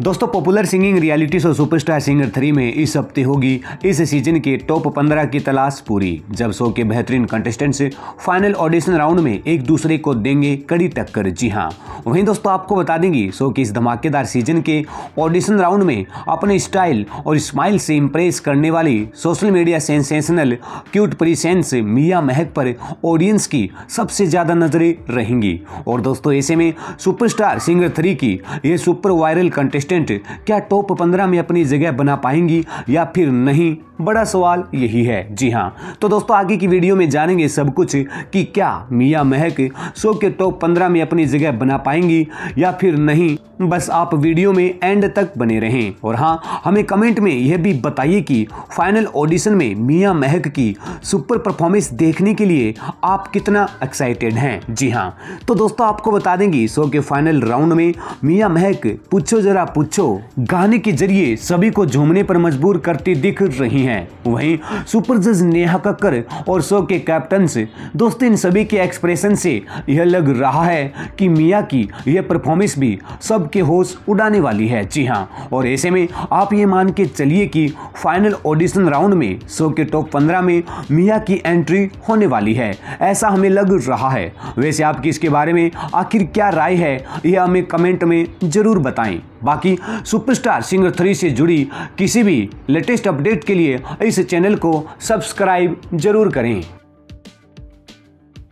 दोस्तों popular singing reality show superstar singer three में इस हफ्ते होगी इस सीजन के टॉप पंद्रह की तलाश पूरी जब शो के बेहतरीन कंटेस्टेंट्स फाइनल ऑडिशन राउंड में एक दूसरे को देंगे कड़ी टक्कर जी हां वहीं दोस्तों आपको बता देंगे शो के इस धमाकेदार सीजन के ऑडिशन राउंड में अपने स्टाइल और स्माइल से इम्प्रेस करने वाली social media sensational cute presence Miya Mahak पर ऑडियंस की सबसे ज़्यादा नजरें रहेंगी और दोस्तों ऐसे में सुपरस्टार सिंगर थ्री की यह सुपर वायरल कंटेस्ट कंटेस्टेंट क्या टॉप पंद्रह में अपनी जगह बना पाएंगी या फिर नहीं बड़ा सवाल यही है जी हाँ तो दोस्तों आगे की वीडियो में जानेंगे सब कुछ कि क्या मियाँ महक शो के टॉप पंद्रह में अपनी जगह बना पाएंगी या फिर नहीं बस आप वीडियो में एंड तक बने रहें और हाँ हमें कमेंट में यह भी बताइए कि फाइनल ऑडिशन में मियाँ महक की सुपर परफॉर्मेंस देखने के लिए आप कितना एक्साइटेड हैं जी हाँ तो दोस्तों आपको बता देंगी शो के फाइनल राउंड में मियाँ महक पूछो जरा पूछो गाने के जरिए सभी को झूमने पर मजबूर करती दिख रही हैं हैं वहीं सुपर जज नेहा कक्कर और शो के कैप्टन से दोस्तों इन सभी के एक्सप्रेशन से यह लग रहा है कि मिया की यह परफॉर्मेंस भी सबके होश उड़ाने वाली है जी हाँ और ऐसे में आप ये मान के चलिए कि फाइनल ऑडिशन राउंड में शो के टॉप पंद्रह में मिया की एंट्री होने वाली है ऐसा हमें लग रहा है वैसे आपकी इसके बारे में आखिर क्या राय है यह हमें कमेंट में ज़रूर बताएं बाकी सुपरस्टार सिंगर थ्री से जुड़ी किसी भी लेटेस्ट अपडेट के लिए इस चैनल को सब्सक्राइब जरूर करें